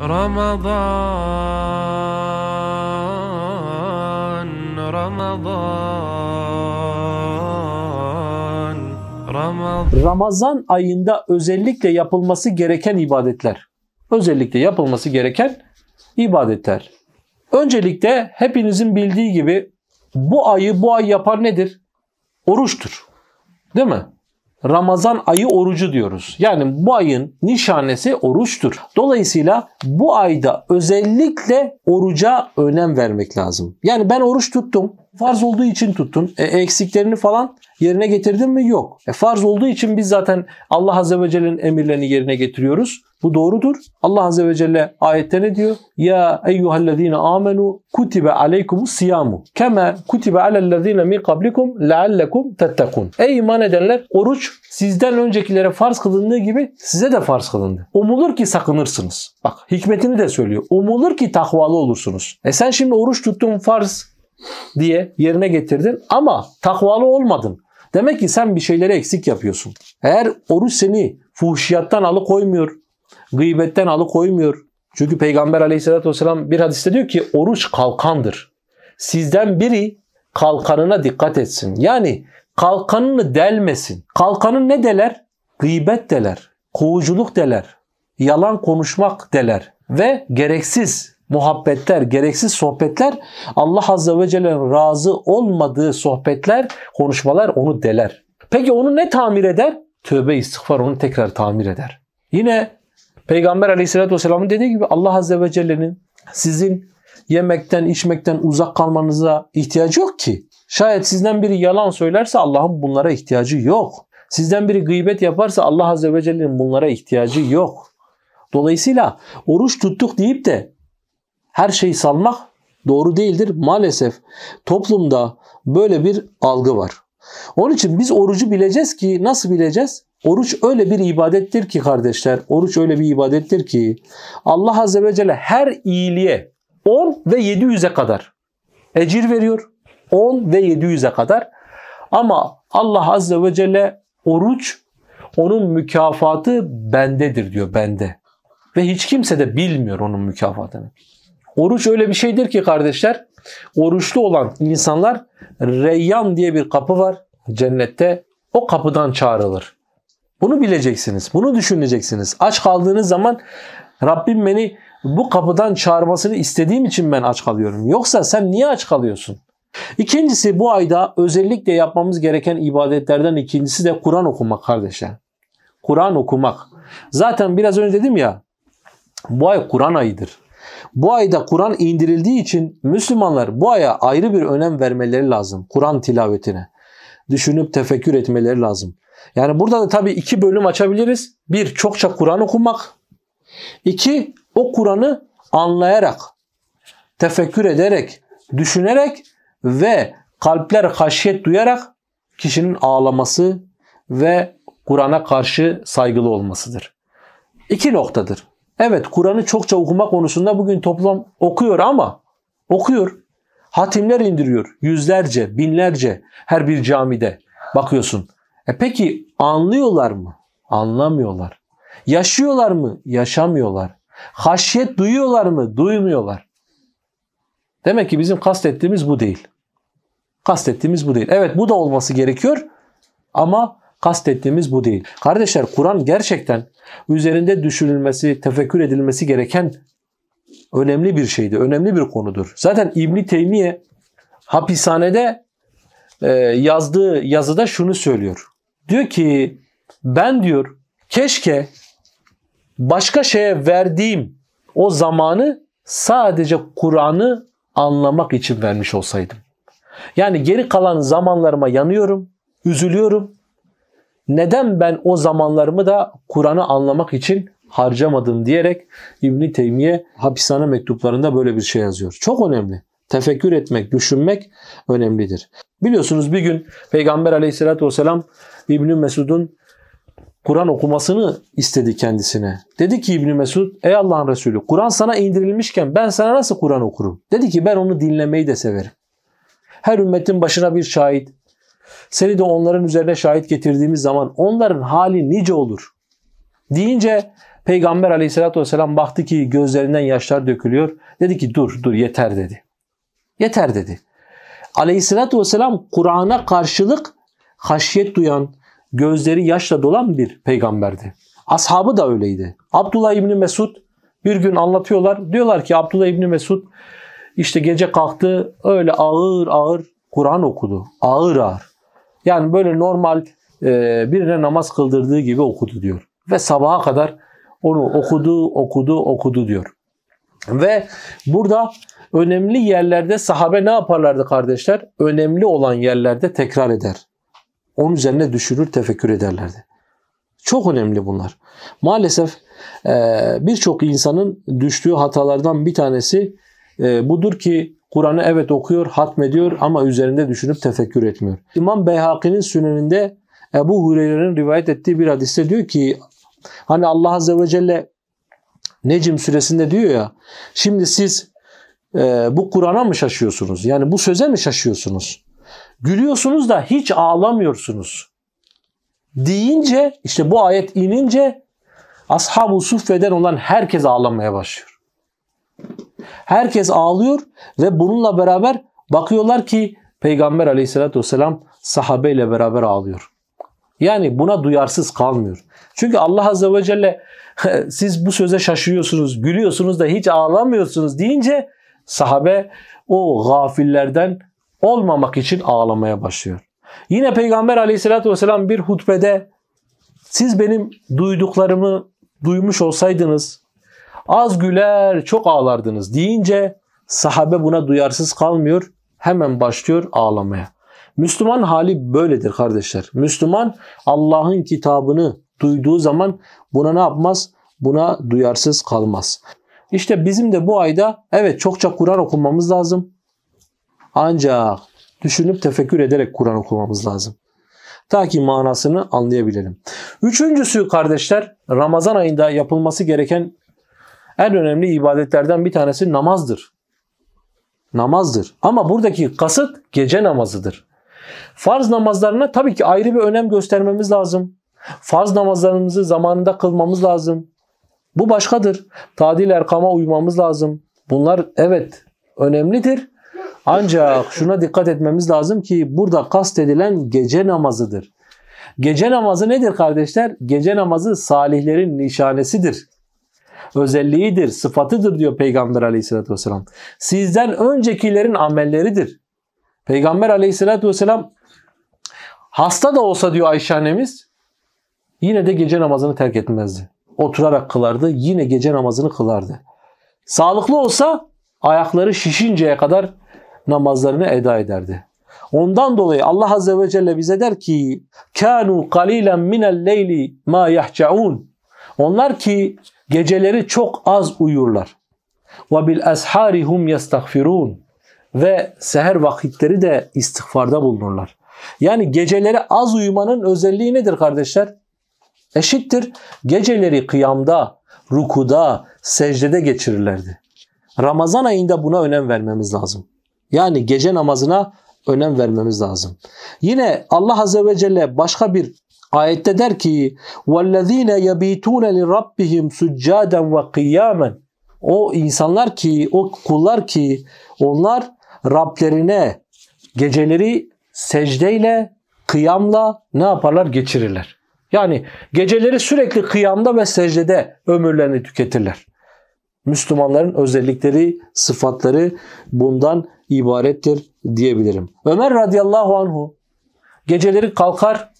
Ramazan Ramazan Ramazan Ramazan ayında özellikle yapılması gereken ibadetler. Özellikle yapılması gereken ibadetler. Öncelikle hepinizin bildiği gibi bu ayı bu ay yapar nedir? Oruçtur. Değil mi? Ramazan ayı orucu diyoruz. Yani bu ayın nişanesi oruçtur. Dolayısıyla bu ayda özellikle oruca önem vermek lazım. Yani ben oruç tuttum. Farz olduğu için tuttun. E, eksiklerini falan yerine getirdin mi? Yok. E, farz olduğu için biz zaten Allah Azze ve Celle'nin emirlerini yerine getiriyoruz. Bu doğrudur. Allah Azze ve Celle ayette ne diyor? Ya eyyühellezine amenu kutibe aleykum siyamu. Keme kutibe alellezine min kablikum leallekum tettekun. Ey iman edenler oruç sizden öncekilere farz kılındığı gibi size de farz kılındı. Umulur ki sakınırsınız. Bak hikmetini de söylüyor. Umulur ki takvalı olursunuz. E sen şimdi oruç tuttuğun farz diye yerine getirdin ama takvalı olmadın. Demek ki sen bir şeyleri eksik yapıyorsun. Eğer oruç seni fuhşiyattan alıkoymuyor, Gıybetten alıkoymuyor. Çünkü Peygamber aleyhissalatü vesselam bir hadiste diyor ki oruç kalkandır. Sizden biri kalkanına dikkat etsin. Yani kalkanını delmesin. Kalkanı ne deler? Gıybet deler, kovuculuk deler, yalan konuşmak deler ve gereksiz muhabbetler, gereksiz sohbetler Allah Azze ve Celle'nin razı olmadığı sohbetler, konuşmalar onu deler. Peki onu ne tamir eder? Tövbe istiğfar onu tekrar tamir eder. Yine Peygamber aleyhissalatü vesselamın dediği gibi Allah azze ve celle'nin sizin yemekten içmekten uzak kalmanıza ihtiyacı yok ki. Şayet sizden biri yalan söylerse Allah'ın bunlara ihtiyacı yok. Sizden biri gıybet yaparsa Allah azze ve celle'nin bunlara ihtiyacı yok. Dolayısıyla oruç tuttuk deyip de her şeyi salmak doğru değildir. Maalesef toplumda böyle bir algı var. Onun için biz orucu bileceğiz ki nasıl bileceğiz? Oruç öyle bir ibadettir ki kardeşler, oruç öyle bir ibadettir ki Allah Azze ve Celle her iyiliğe 10 ve 700'e kadar ecir veriyor. 10 ve 700'e kadar. Ama Allah Azze ve Celle oruç onun mükafatı bendedir diyor bende. Ve hiç kimse de bilmiyor onun mükafatını. Oruç öyle bir şeydir ki kardeşler oruçlu olan insanlar Reyyan diye bir kapı var cennette o kapıdan çağrılır. Bunu bileceksiniz. Bunu düşüneceksiniz. Aç kaldığınız zaman Rabbim beni bu kapıdan çağırmasını istediğim için ben aç kalıyorum. Yoksa sen niye aç kalıyorsun? İkincisi bu ayda özellikle yapmamız gereken ibadetlerden ikincisi de Kur'an okumak kardeşler. Kur'an okumak. Zaten biraz önce dedim ya bu ay Kur'an ayıdır. Bu ayda Kur'an indirildiği için Müslümanlar bu aya ayrı bir önem vermeleri lazım. Kur'an tilavetine. Düşünüp tefekkür etmeleri lazım. Yani burada da tabii iki bölüm açabiliriz. Bir, çokça Kur'an okumak. İki, o Kur'an'ı anlayarak, tefekkür ederek, düşünerek ve kalpler haşiyet duyarak kişinin ağlaması ve Kur'an'a karşı saygılı olmasıdır. İki noktadır. Evet Kur'an'ı çokça okuma konusunda bugün toplam okuyor ama okuyor. Hatimler indiriyor yüzlerce, binlerce her bir camide bakıyorsun. E peki anlıyorlar mı? Anlamıyorlar. Yaşıyorlar mı? Yaşamıyorlar. Haşyet duyuyorlar mı? Duymuyorlar. Demek ki bizim kastettiğimiz bu değil. Kastettiğimiz bu değil. Evet bu da olması gerekiyor ama kastettiğimiz bu değil. Kardeşler Kur'an gerçekten üzerinde düşünülmesi, tefekkür edilmesi gereken önemli bir şeydi, önemli bir konudur. Zaten İbni Teymiye hapishanede e, yazdığı yazıda şunu söylüyor. Diyor ki ben diyor keşke başka şeye verdiğim o zamanı sadece Kur'an'ı anlamak için vermiş olsaydım. Yani geri kalan zamanlarıma yanıyorum, üzülüyorum. Neden ben o zamanlarımı da Kur'an'ı anlamak için harcamadım diyerek İbn Teymiye hapishane mektuplarında böyle bir şey yazıyor. Çok önemli. Tefekkür etmek, düşünmek önemlidir. Biliyorsunuz bir gün Peygamber Aleyhisselatü vesselam İbni Mesud'un Kur'an okumasını istedi kendisine. Dedi ki İbni Mesud, ey Allah'ın Resulü Kur'an sana indirilmişken ben sana nasıl Kur'an okurum? Dedi ki ben onu dinlemeyi de severim. Her ümmetin başına bir şahit. Seni de onların üzerine şahit getirdiğimiz zaman onların hali nice olur. Deyince Peygamber aleyhissalatü vesselam baktı ki gözlerinden yaşlar dökülüyor. Dedi ki dur dur yeter dedi. Yeter dedi. Aleyhissalatü vesselam Kur'an'a karşılık haşyet duyan, gözleri yaşla dolan bir peygamberdi. Ashabı da öyleydi. Abdullah İbni Mesud bir gün anlatıyorlar. Diyorlar ki Abdullah İbni Mesud işte gece kalktı öyle ağır ağır Kur'an okudu. Ağır ağır. Yani böyle normal e, birine namaz kıldırdığı gibi okudu diyor. Ve sabaha kadar onu okudu, okudu, okudu diyor. Ve burada önemli yerlerde sahabe ne yaparlardı kardeşler? Önemli olan yerlerde tekrar eder onun üzerine düşünür, tefekkür ederlerdi. Çok önemli bunlar. Maalesef e, birçok insanın düştüğü hatalardan bir tanesi e, budur ki Kur'an'ı evet okuyor, hatmediyor ama üzerinde düşünüp tefekkür etmiyor. İmam Beyhaki'nin süneninde Ebu Hureyre'nin rivayet ettiği bir hadiste diyor ki hani Allah Azze ve Celle Necim suresinde diyor ya şimdi siz e, bu Kur'an'a mı şaşıyorsunuz? Yani bu söze mi şaşıyorsunuz? Gülüyorsunuz da hiç ağlamıyorsunuz. Deyince işte bu ayet inince ashab-ı suffeden olan herkes ağlamaya başlıyor. Herkes ağlıyor ve bununla beraber bakıyorlar ki Peygamber aleyhissalatü vesselam sahabeyle beraber ağlıyor. Yani buna duyarsız kalmıyor. Çünkü Allah azze ve celle siz bu söze şaşırıyorsunuz, gülüyorsunuz da hiç ağlamıyorsunuz deyince sahabe o gafillerden olmamak için ağlamaya başlıyor. Yine Peygamber aleyhissalatü vesselam bir hutbede siz benim duyduklarımı duymuş olsaydınız az güler çok ağlardınız deyince sahabe buna duyarsız kalmıyor hemen başlıyor ağlamaya. Müslüman hali böyledir kardeşler. Müslüman Allah'ın kitabını duyduğu zaman buna ne yapmaz? Buna duyarsız kalmaz. İşte bizim de bu ayda evet çokça Kur'an okumamız lazım. Ancak düşünüp tefekkür ederek Kur'an okumamız lazım. Ta ki manasını anlayabilelim. Üçüncüsü kardeşler Ramazan ayında yapılması gereken en önemli ibadetlerden bir tanesi namazdır. Namazdır. Ama buradaki kasıt gece namazıdır. Farz namazlarına tabii ki ayrı bir önem göstermemiz lazım. Farz namazlarımızı zamanında kılmamız lazım. Bu başkadır. Tadil erkama uymamız lazım. Bunlar evet önemlidir ancak şuna dikkat etmemiz lazım ki burada kastedilen gece namazıdır. Gece namazı nedir kardeşler? Gece namazı salihlerin nişanesidir. Özelliğidir, sıfatıdır diyor Peygamber aleyhissalatü vesselam. Sizden öncekilerin amelleridir. Peygamber aleyhissalatü vesselam hasta da olsa diyor Ayşe annemiz yine de gece namazını terk etmezdi. Oturarak kılardı yine gece namazını kılardı. Sağlıklı olsa ayakları şişinceye kadar namazlarını eda ederdi. Ondan dolayı Allah Azze ve Celle bize der ki kanu qalilan minel leyli ma yahcaun. Onlar ki geceleri çok az uyurlar. Ve bil asharihum yestagfirun ve seher vakitleri de istiğfarda bulunurlar. Yani geceleri az uyumanın özelliği nedir kardeşler? Eşittir. Geceleri kıyamda, rukuda, secdede geçirirlerdi. Ramazan ayında buna önem vermemiz lazım. Yani gece namazına önem vermemiz lazım. Yine Allah Azze ve Celle başka bir ayette der ki وَالَّذ۪ينَ يَب۪يتُونَ لِرَبِّهِمْ سُجَّادًا وَقِيَّامًا O insanlar ki, o kullar ki onlar Rablerine geceleri secdeyle, kıyamla ne yaparlar? Geçirirler. Yani geceleri sürekli kıyamda ve secdede ömürlerini tüketirler. Müslümanların özellikleri, sıfatları bundan ibarettir diyebilirim. Ömer radıyallahu anhu geceleri kalkar,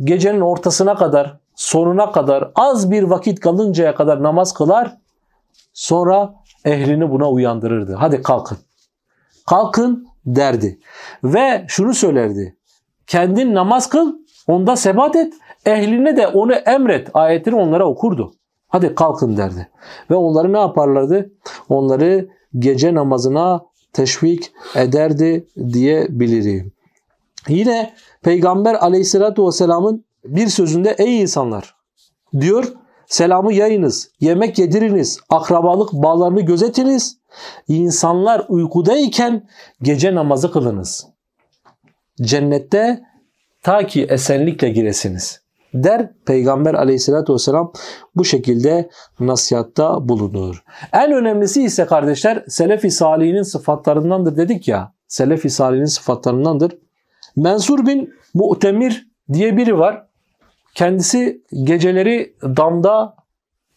gecenin ortasına kadar, sonuna kadar, az bir vakit kalıncaya kadar namaz kılar, sonra ehlini buna uyandırırdı. Hadi kalkın. Kalkın derdi. Ve şunu söylerdi. Kendin namaz kıl, onda sebat et, ehline de onu emret ayetini onlara okurdu. Hadi kalkın derdi. Ve onları ne yaparlardı? Onları gece namazına teşvik ederdi diyebilirim. Yine Peygamber aleyhissalatü vesselamın bir sözünde ey insanlar diyor selamı yayınız, yemek yediriniz, akrabalık bağlarını gözetiniz. İnsanlar uykudayken gece namazı kılınız. Cennette ta ki esenlikle giresiniz der Peygamber aleyhissalatü vesselam bu şekilde nasihatta bulunur. En önemlisi ise kardeşler Selefi Salih'in sıfatlarındandır dedik ya. Selefi Salih'in sıfatlarındandır. Mensur bin Mu'temir diye biri var. Kendisi geceleri damda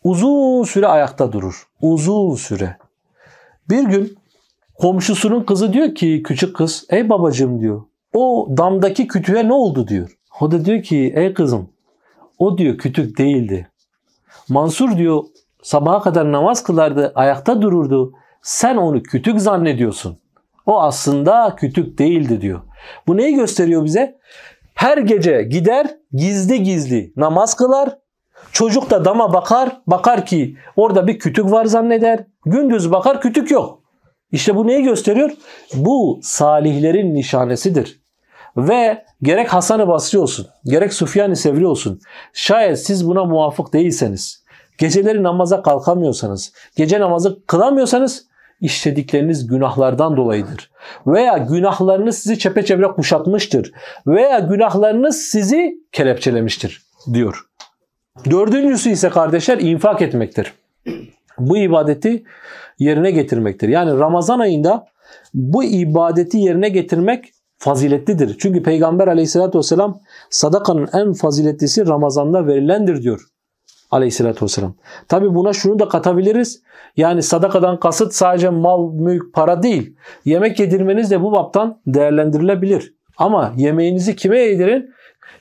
uzun süre ayakta durur. Uzun süre. Bir gün komşusunun kızı diyor ki küçük kız ey babacığım diyor. O damdaki kütüğe ne oldu diyor. O da diyor ki ey kızım o diyor kütük değildi. Mansur diyor sabaha kadar namaz kılardı, ayakta dururdu. Sen onu kütük zannediyorsun. O aslında kütük değildi diyor. Bu neyi gösteriyor bize? Her gece gider gizli gizli namaz kılar. Çocuk da dama bakar. Bakar ki orada bir kütük var zanneder. Gündüz bakar kütük yok. İşte bu neyi gösteriyor? Bu salihlerin nişanesidir. Ve gerek Hasan-ı Basri olsun, gerek Süfyan-ı Sevri olsun, şayet siz buna muvafık değilseniz, geceleri namaza kalkamıyorsanız, gece namazı kılamıyorsanız işledikleriniz günahlardan dolayıdır. Veya günahlarınız sizi çepeçevre kuşatmıştır. Veya günahlarınız sizi kelepçelemiştir diyor. Dördüncüsü ise kardeşler infak etmektir. Bu ibadeti yerine getirmektir. Yani Ramazan ayında bu ibadeti yerine getirmek faziletlidir. Çünkü Peygamber aleyhissalatü vesselam sadakanın en faziletlisi Ramazan'da verilendir diyor aleyhissalatü vesselam. Tabi buna şunu da katabiliriz. Yani sadakadan kasıt sadece mal, mülk, para değil. Yemek yedirmeniz de bu baptan değerlendirilebilir. Ama yemeğinizi kime yedirin?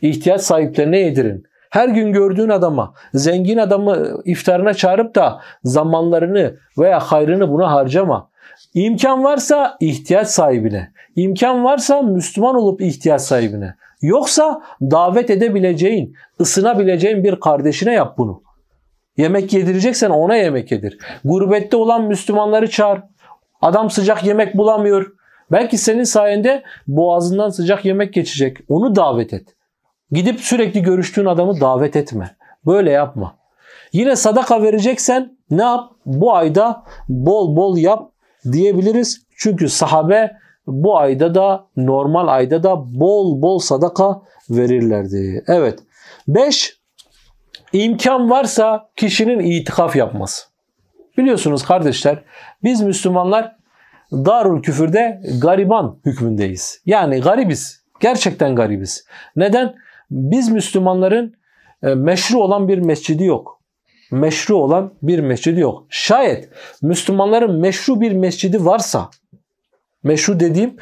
İhtiyaç sahiplerine yedirin. Her gün gördüğün adama, zengin adamı iftarına çağırıp da zamanlarını veya hayrını buna harcama. İmkan varsa ihtiyaç sahibine, imkan varsa Müslüman olup ihtiyaç sahibine. Yoksa davet edebileceğin, ısınabileceğin bir kardeşine yap bunu. Yemek yedireceksen ona yemek yedir. Gurbette olan Müslümanları çağır. Adam sıcak yemek bulamıyor. Belki senin sayende boğazından sıcak yemek geçecek. Onu davet et. Gidip sürekli görüştüğün adamı davet etme. Böyle yapma. Yine sadaka vereceksen ne yap? Bu ayda bol bol yap diyebiliriz. Çünkü sahabe bu ayda da normal ayda da bol bol sadaka verirlerdi. Evet. 5. imkan varsa kişinin itikaf yapması. Biliyorsunuz kardeşler biz Müslümanlar Darül Küfür'de gariban hükmündeyiz. Yani garibiz. Gerçekten garibiz. Neden? Biz Müslümanların e, meşru olan bir mescidi yok meşru olan bir mescidi yok. Şayet Müslümanların meşru bir mescidi varsa, meşru dediğim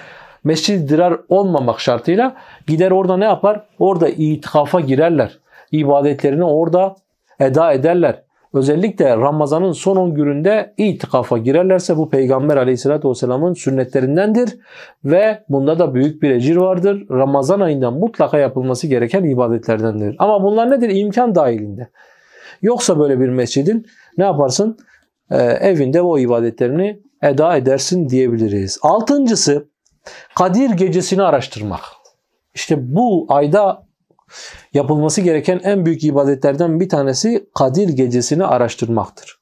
mescid dirar olmamak şartıyla gider orada ne yapar? Orada itikafa girerler. İbadetlerini orada eda ederler. Özellikle Ramazan'ın son 10 gününde itikafa girerlerse bu Peygamber aleyhissalatü vesselamın sünnetlerindendir. Ve bunda da büyük bir ecir vardır. Ramazan ayında mutlaka yapılması gereken ibadetlerdendir. Ama bunlar nedir? İmkan dahilinde. Yoksa böyle bir mescidin ne yaparsın? E, evinde o ibadetlerini eda edersin diyebiliriz. Altıncısı Kadir gecesini araştırmak. İşte bu ayda yapılması gereken en büyük ibadetlerden bir tanesi Kadir gecesini araştırmaktır.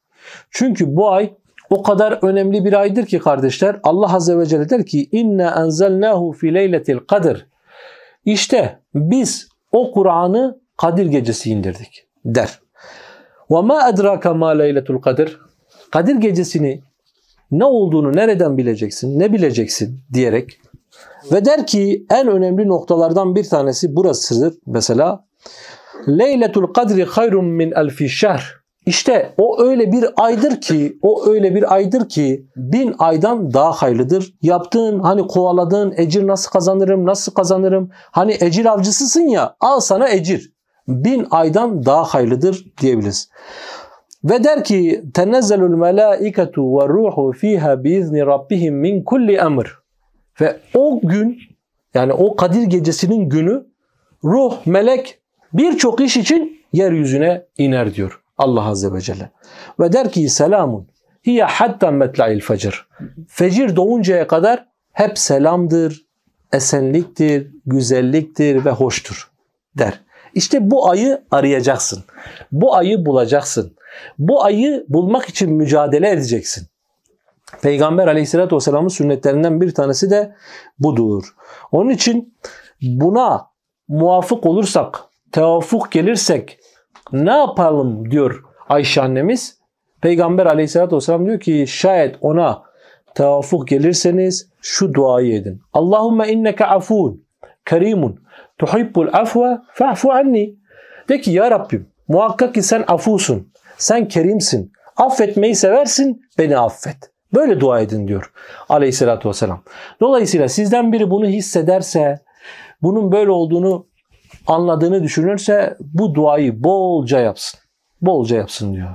Çünkü bu ay o kadar önemli bir aydır ki kardeşler Allah Azze ve Celle der ki inna enzelnahu fi leyletil kadir. İşte biz o Kur'an'ı Kadir gecesi indirdik der. Ve ma edrake ma leyletul kadir. Kadir gecesini ne olduğunu nereden bileceksin, ne bileceksin diyerek ve der ki en önemli noktalardan bir tanesi burasıdır. Mesela Leyletul kadri hayrun min elfi şehr. İşte o öyle bir aydır ki, o öyle bir aydır ki bin aydan daha hayırlıdır. Yaptığın hani kovaladığın ecir nasıl kazanırım, nasıl kazanırım? Hani ecir avcısısın ya al sana ecir bin aydan daha hayırlıdır diyebiliriz. Ve der ki tenezzelül melaiketu ve ruhu fiha biizni rabbihim min kulli emr. Ve o gün yani o Kadir gecesinin günü ruh, melek birçok iş için yeryüzüne iner diyor Allah Azze ve Celle. Ve der ki selamun hiye hatta metla'il fecir. Fecir doğuncaya kadar hep selamdır, esenliktir, güzelliktir ve hoştur der. İşte bu ayı arayacaksın. Bu ayı bulacaksın. Bu ayı bulmak için mücadele edeceksin. Peygamber aleyhissalatü vesselamın sünnetlerinden bir tanesi de budur. Onun için buna muvafık olursak, tevafuk gelirsek ne yapalım diyor Ayşe annemiz. Peygamber aleyhissalatü vesselam diyor ki şayet ona tevafuk gelirseniz şu duayı edin. Allahümme inneke afun kerimun tuhibbul afve fa'fu anni. De ki ya Rabbim muhakkak ki sen afusun, sen kerimsin, affetmeyi seversin, beni affet. Böyle dua edin diyor aleyhissalatü vesselam. Dolayısıyla sizden biri bunu hissederse, bunun böyle olduğunu anladığını düşünürse bu duayı bolca yapsın. Bolca yapsın diyor.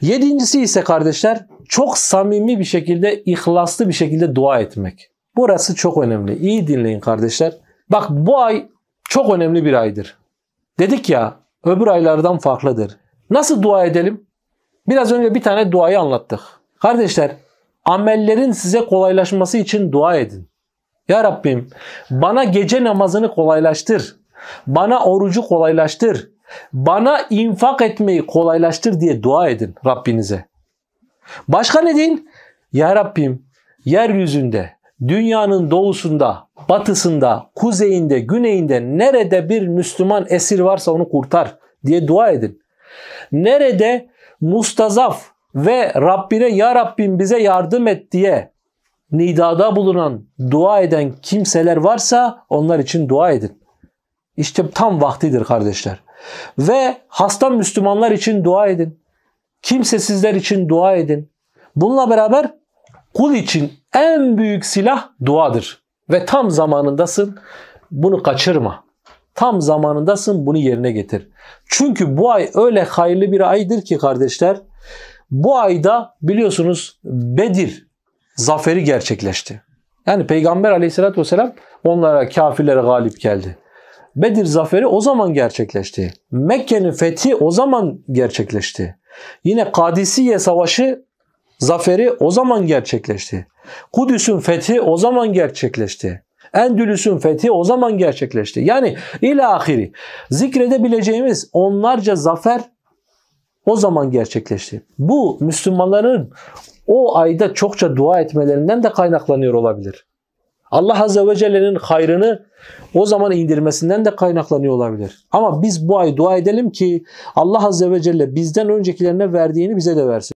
Yedincisi ise kardeşler çok samimi bir şekilde, ihlaslı bir şekilde dua etmek. Burası çok önemli. İyi dinleyin kardeşler. Bak bu ay çok önemli bir aydır. Dedik ya öbür aylardan farklıdır. Nasıl dua edelim? Biraz önce bir tane duayı anlattık. Kardeşler amellerin size kolaylaşması için dua edin. Ya Rabbim bana gece namazını kolaylaştır. Bana orucu kolaylaştır. Bana infak etmeyi kolaylaştır diye dua edin Rabbinize. Başka ne deyin? Ya Rabbim yeryüzünde dünyanın doğusunda, batısında, kuzeyinde, güneyinde nerede bir Müslüman esir varsa onu kurtar diye dua edin. Nerede mustazaf ve Rabbine ya Rabbim bize yardım et diye nidada bulunan, dua eden kimseler varsa onlar için dua edin. İşte tam vaktidir kardeşler. Ve hasta Müslümanlar için dua edin. Kimsesizler için dua edin. Bununla beraber Kul için en büyük silah duadır. Ve tam zamanındasın bunu kaçırma. Tam zamanındasın bunu yerine getir. Çünkü bu ay öyle hayırlı bir aydır ki kardeşler. Bu ayda biliyorsunuz Bedir zaferi gerçekleşti. Yani Peygamber aleyhissalatü vesselam onlara kafirlere galip geldi. Bedir zaferi o zaman gerçekleşti. Mekke'nin fethi o zaman gerçekleşti. Yine Kadisiye Savaşı zaferi o zaman gerçekleşti. Kudüs'ün fethi o zaman gerçekleşti. Endülüs'ün fethi o zaman gerçekleşti. Yani ilahiri zikredebileceğimiz onlarca zafer o zaman gerçekleşti. Bu Müslümanların o ayda çokça dua etmelerinden de kaynaklanıyor olabilir. Allah Azze ve Celle'nin hayrını o zaman indirmesinden de kaynaklanıyor olabilir. Ama biz bu ay dua edelim ki Allah Azze ve Celle bizden öncekilerine verdiğini bize de versin.